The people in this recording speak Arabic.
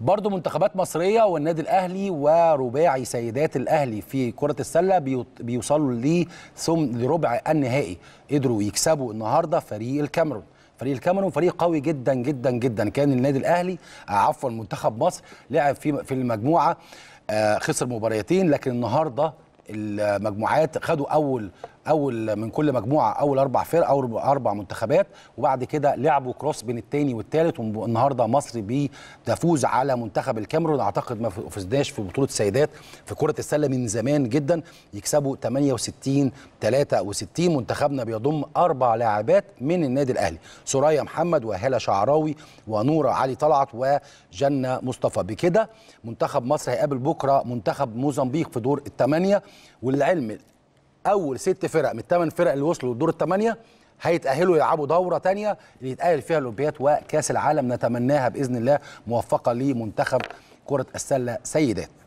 برضو منتخبات مصريه والنادي الاهلي ورباعي سيدات الاهلي في كره السله بيوصلوا ثم لربع النهائي قدروا يكسبوا النهارده فريق الكاميرون فريق الكاميرون فريق قوي جدا جدا جدا كان النادي الاهلي آه، عفوا منتخب مصر لعب في في المجموعه آه، خسر مباريتين لكن النهارده المجموعات خدوا اول اول من كل مجموعه اول اربع فرق او اربع منتخبات وبعد كده لعبوا كروس بين الثاني والثالث والنهارده مصر بتفوز على منتخب الكاميرون اعتقد ما فزناش في بطوله السيدات في كره السله من زمان جدا يكسبوا 68 63 منتخبنا بيضم اربع لاعبات من النادي الاهلي سوريا محمد وهاله شعراوي ونوره علي طلعت وجنه مصطفى بكده منتخب مصر هيقابل بكره منتخب موزمبيق في دور الثمانيه والعلم اول ست فرق من الثمان فرق اللي وصلوا لدور الثمانيه هيتاهلوا يلعبوا دوره ثانيه اللي يتاهل فيها الاولمبياد وكاس العالم نتمناها باذن الله موفقه لمنتخب كره السله سيدات